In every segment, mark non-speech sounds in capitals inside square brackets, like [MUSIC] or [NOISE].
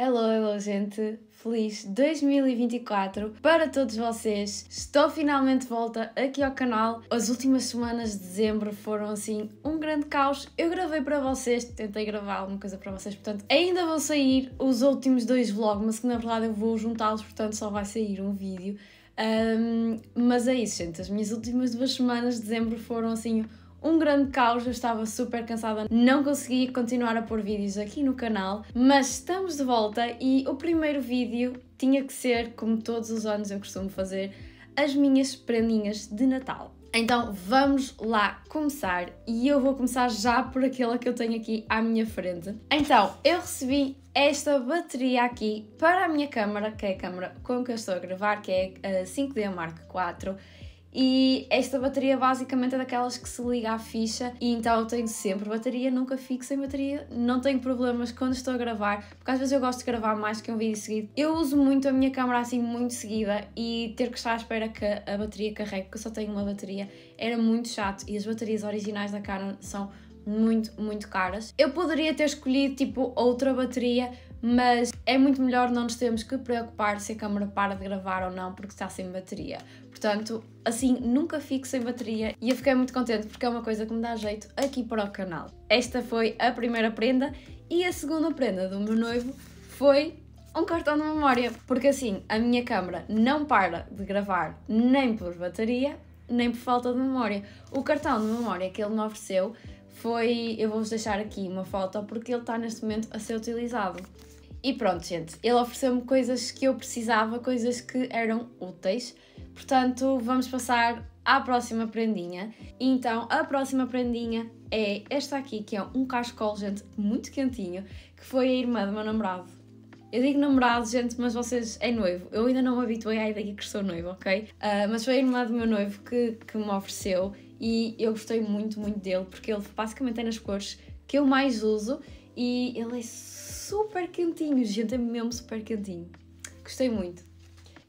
Hello, hello, gente! Feliz 2024 para todos vocês! Estou finalmente de volta aqui ao canal. As últimas semanas de dezembro foram assim um grande caos. Eu gravei para vocês, tentei gravar alguma coisa para vocês, portanto, ainda vão sair os últimos dois vlogs, mas que na verdade eu vou juntá-los, portanto, só vai sair um vídeo. Um, mas é isso, gente. As minhas últimas duas semanas de dezembro foram assim um grande caos, eu estava super cansada, não consegui continuar a pôr vídeos aqui no canal, mas estamos de volta e o primeiro vídeo tinha que ser, como todos os anos eu costumo fazer, as minhas prendinhas de Natal. Então vamos lá começar e eu vou começar já por aquela que eu tenho aqui à minha frente. Então, eu recebi esta bateria aqui para a minha câmera, que é a câmera com que eu estou a gravar, que é a 5D Mark IV e esta bateria basicamente é daquelas que se liga à ficha e então eu tenho sempre bateria, nunca fico sem bateria, não tenho problemas quando estou a gravar, porque às vezes eu gosto de gravar mais que um vídeo seguido. Eu uso muito a minha câmera assim muito seguida e ter que estar à espera que a bateria carregue, porque eu só tenho uma bateria, era muito chato e as baterias originais da Canon são muito, muito caras. Eu poderia ter escolhido tipo outra bateria, mas é muito melhor não nos termos que preocupar se a câmera para de gravar ou não porque está sem bateria. Portanto, assim nunca fico sem bateria e eu fiquei muito contente porque é uma coisa que me dá jeito aqui para o canal. Esta foi a primeira prenda e a segunda prenda do meu noivo foi um cartão de memória, porque assim a minha câmera não para de gravar nem por bateria, nem por falta de memória. O cartão de memória que ele me ofereceu foi. Eu vou-vos deixar aqui uma foto porque ele está neste momento a ser utilizado. E pronto, gente, ele ofereceu-me coisas que eu precisava, coisas que eram úteis. Portanto, vamos passar à próxima prendinha. Então, a próxima prendinha é esta aqui, que é um cachecol, gente, muito quentinho, que foi a irmã do meu namorado. Eu digo namorado, gente, mas vocês é noivo. Eu ainda não me habituei à ideia que sou noivo, ok? Uh, mas foi a irmã do meu noivo que, que me ofereceu e eu gostei muito, muito dele, porque ele basicamente é nas cores que eu mais uso e ele é super quentinho, gente, é mesmo super quentinho. Gostei muito.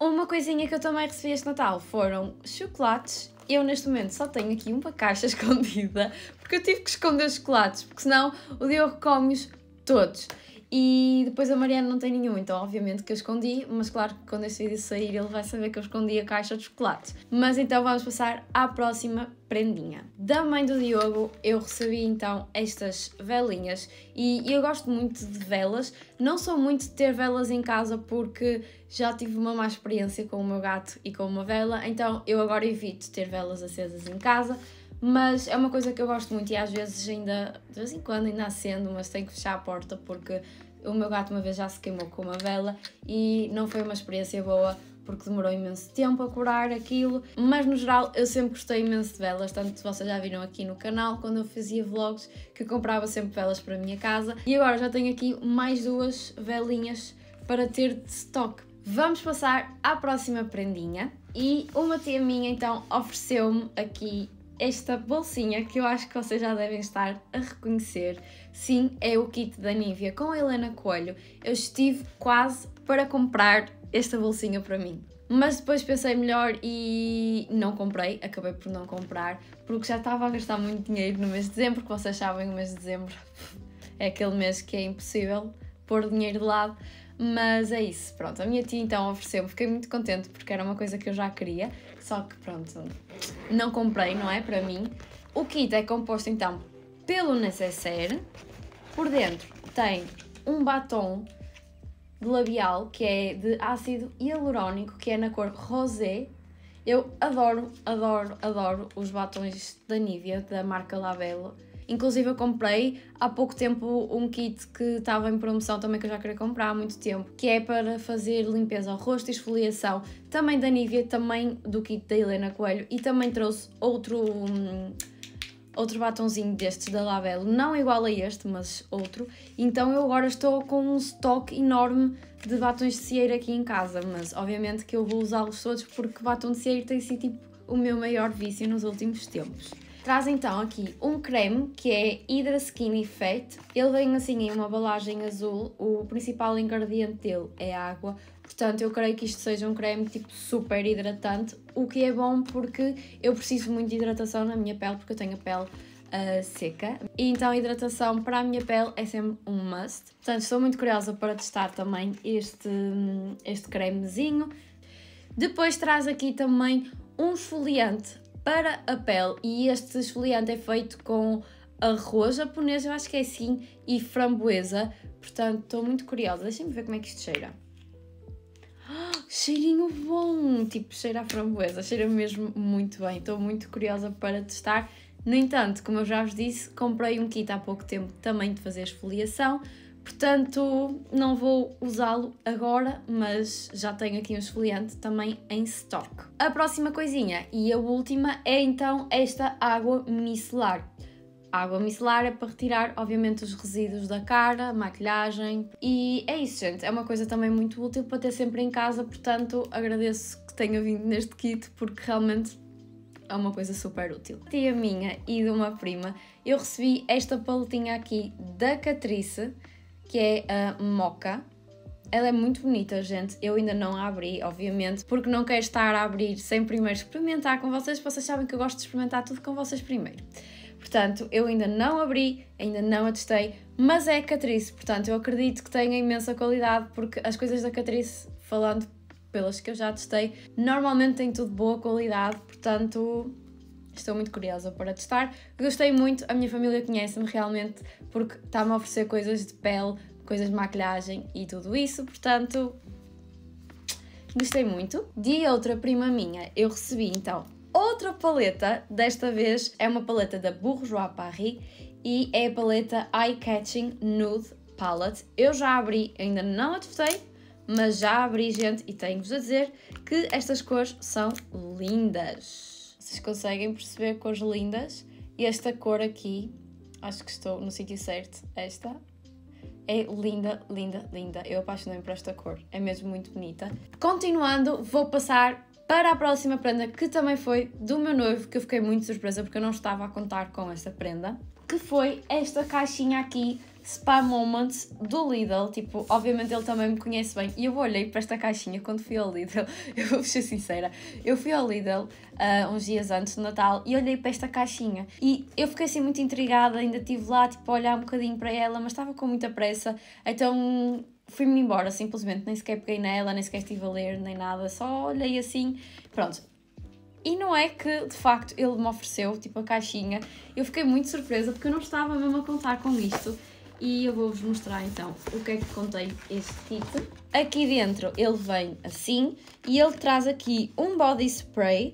Uma coisinha que eu também recebi este Natal foram chocolates. Eu neste momento só tenho aqui uma caixa [LAUGHS] escondida, porque eu tive que esconder os chocolates, porque senão o Diogo come-os todos. E depois a Mariana não tem nenhum, então obviamente que eu escondi, mas claro que quando eu sair de sair ele vai saber que eu escondi a caixa de chocolate. Mas então vamos passar à próxima prendinha. Da mãe do Diogo eu recebi então estas velinhas e eu gosto muito de velas, não sou muito de ter velas em casa porque já tive uma má experiência com o meu gato e com uma vela, então eu agora evito ter velas acesas em casa mas é uma coisa que eu gosto muito e às vezes ainda, de vez em quando, ainda acendo, mas tenho que fechar a porta porque o meu gato uma vez já se queimou com uma vela e não foi uma experiência boa porque demorou imenso tempo a curar aquilo, mas no geral eu sempre gostei imenso de velas, tanto vocês já viram aqui no canal quando eu fazia vlogs que comprava sempre velas para a minha casa e agora já tenho aqui mais duas velinhas para ter de stock Vamos passar à próxima prendinha e uma tia minha então ofereceu-me aqui esta bolsinha que eu acho que vocês já devem estar a reconhecer. Sim, é o kit da Nivea com a Helena Coelho. Eu estive quase para comprar esta bolsinha para mim. Mas depois pensei melhor e não comprei, acabei por não comprar, porque já estava a gastar muito dinheiro no mês de dezembro, que vocês sabem, o mês de dezembro [LAUGHS] é aquele mês que é impossível pôr dinheiro de lado. Mas é isso, pronto. A minha tia então ofereceu-me, fiquei muito contente porque era uma coisa que eu já queria, só que pronto, não comprei, não é? Para mim. O kit é composto então pelo necessaire, por dentro tem um batom de labial que é de ácido hialurónico, que é na cor rosé. Eu adoro, adoro, adoro os batons da Nivea, da marca Labello Inclusive, eu comprei há pouco tempo um kit que estava em promoção também, que eu já queria comprar há muito tempo, que é para fazer limpeza ao rosto e esfoliação, também da Nivea, também do kit da Helena Coelho, e também trouxe outro. Hum, outro batonzinho destes da Label, não igual a este, mas outro. Então eu agora estou com um estoque enorme de batons de cieira aqui em casa, mas obviamente que eu vou usá-los todos porque batom de cieira tem sido tipo o meu maior vício nos últimos tempos. Traz então aqui um creme que é Hydra Skin Effect. Ele vem assim em uma embalagem azul. O principal ingrediente dele é água. Portanto, eu creio que isto seja um creme tipo super hidratante, o que é bom porque eu preciso muito de hidratação na minha pele porque eu tenho a pele Uh, seca. E então a hidratação para a minha pele é sempre um must. Portanto, estou muito curiosa para testar também este, hum, este cremezinho. Depois traz aqui também um esfoliante para a pele e este esfoliante é feito com arroz japonês, eu acho que é assim, e framboesa. Portanto, estou muito curiosa. Deixem-me ver como é que isto cheira. Ah, cheirinho bom! Tipo, cheira a framboesa. Cheira mesmo muito bem. Estou muito curiosa para testar. No entanto, como eu já vos disse, comprei um kit há pouco tempo também de fazer esfoliação. Portanto, não vou usá-lo agora, mas já tenho aqui um esfoliante também em stock. A próxima coisinha e a última é então esta água micelar. A água micelar é para retirar, obviamente, os resíduos da cara, maquilhagem. E é isso, gente. É uma coisa também muito útil para ter sempre em casa, portanto, agradeço que tenha vindo neste kit, porque realmente é uma coisa super útil. Tia minha e de uma prima, eu recebi esta paletinha aqui da Catrice que é a Mocha. Ela é muito bonita, gente. Eu ainda não a abri, obviamente, porque não quero estar a abrir sem primeiro experimentar com vocês. Vocês sabem que eu gosto de experimentar tudo com vocês primeiro. Portanto, eu ainda não abri, ainda não a testei, mas é a Catrice. Portanto, eu acredito que tenha imensa qualidade, porque as coisas da Catrice, falando pelas que eu já testei, normalmente têm tudo boa qualidade. Portanto, Estou muito curiosa para testar. Gostei muito, a minha família conhece-me realmente porque está-me a oferecer coisas de pele, coisas de maquilhagem e tudo isso, portanto, gostei muito. De outra prima minha, eu recebi então outra paleta, desta vez é uma paleta da Bourjois Paris e é a paleta Eye Catching Nude Palette. Eu já abri, ainda não a testei, mas já abri, gente, e tenho-vos a dizer que estas cores são lindas. Vocês conseguem perceber cores lindas. E esta cor aqui, acho que estou no sítio certo, esta. É linda, linda, linda. Eu apaixonei-me por esta cor. É mesmo muito bonita. Continuando, vou passar para a próxima prenda, que também foi do meu noivo, que eu fiquei muito surpresa porque eu não estava a contar com esta prenda, que foi esta caixinha aqui Spa Moments do Lidl. Tipo, obviamente ele também me conhece bem. E eu olhei para esta caixinha quando fui ao Lidl. [LAUGHS] Eu vou ser sincera. Eu fui ao Lidl uh, uns dias antes do Natal e olhei para esta caixinha. E eu fiquei assim muito intrigada. Ainda estive lá, tipo, a olhar um bocadinho para ela, mas estava com muita pressa. Então fui-me embora, simplesmente. Nem sequer peguei nela, nem sequer estive a ler, nem nada. Só olhei assim. Pronto, e não é que, de facto, ele me ofereceu, tipo, a caixinha. Eu fiquei muito surpresa porque eu não estava mesmo a contar com isto e eu vou-vos mostrar então o que é que contém este kit. Aqui dentro ele vem assim e ele traz aqui um body spray,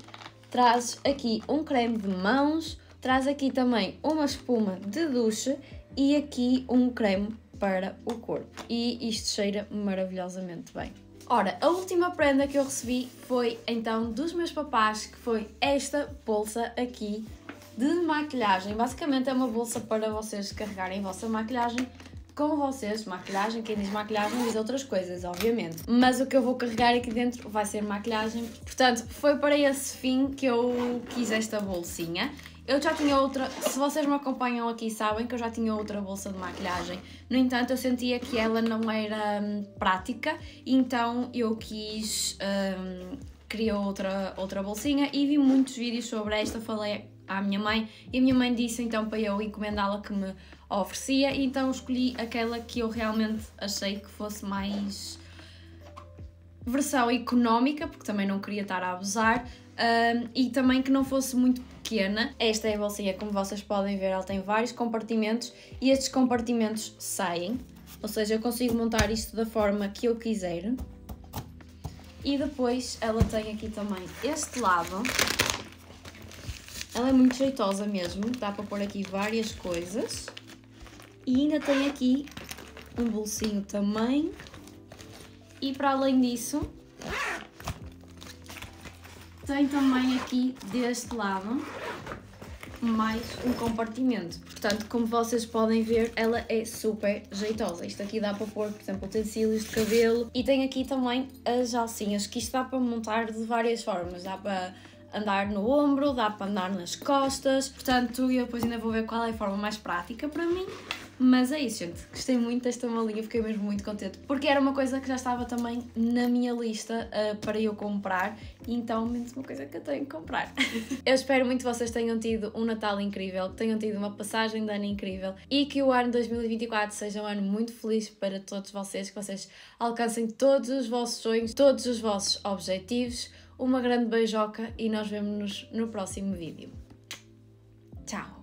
traz aqui um creme de mãos, traz aqui também uma espuma de duche e aqui um creme para o corpo. E isto cheira maravilhosamente bem. Ora, a última prenda que eu recebi foi então dos meus papás, que foi esta bolsa aqui de maquilhagem. Basicamente é uma bolsa para vocês carregarem a vossa maquilhagem com vocês. Maquilhagem, quem diz maquilhagem diz outras coisas, obviamente. Mas o que eu vou carregar aqui dentro vai ser maquilhagem. Portanto, foi para esse fim que eu quis esta bolsinha. Eu já tinha outra, se vocês me acompanham aqui sabem que eu já tinha outra bolsa de maquilhagem. No entanto, eu sentia que ela não era hum, prática, então eu quis... Hum, outra, outra bolsinha e vi muitos vídeos sobre esta, falei à minha mãe e a minha mãe disse então para eu encomendá-la que me oferecia e então escolhi aquela que eu realmente achei que fosse mais versão económica, porque também não queria estar a abusar, um, e também que não fosse muito pequena. Esta é a bolsinha, como vocês podem ver, ela tem vários compartimentos e estes compartimentos saem, ou seja, eu consigo montar isto da forma que eu quiser. E depois ela tem aqui também este lado, ela é muito jeitosa mesmo, dá para pôr aqui várias coisas. E ainda tem aqui um bolsinho também. E para além disso, tem também aqui deste lado mais um compartimento. Portanto, como vocês podem ver, ela é super jeitosa. Isto aqui dá para pôr, por exemplo, utensílios de cabelo. E tem aqui também as alcinhas, que isto dá para montar de várias formas. Dá para andar no ombro, dá para andar nas costas. Portanto, eu depois ainda vou ver qual é a forma mais prática para mim. Mas é isso, gente. Gostei muito desta malinha, fiquei mesmo muito contente. Porque era uma coisa que já estava também na minha lista uh, para eu comprar. Então, menos uma coisa que eu tenho que comprar. [LAUGHS] eu espero muito que vocês tenham tido um Natal incrível, que tenham tido uma passagem de ano incrível e que o ano 2024 seja um ano muito feliz para todos vocês, que vocês alcancem todos os vossos sonhos, todos os vossos objetivos uma grande beijoca e nós vemos-nos no próximo vídeo. Tchau!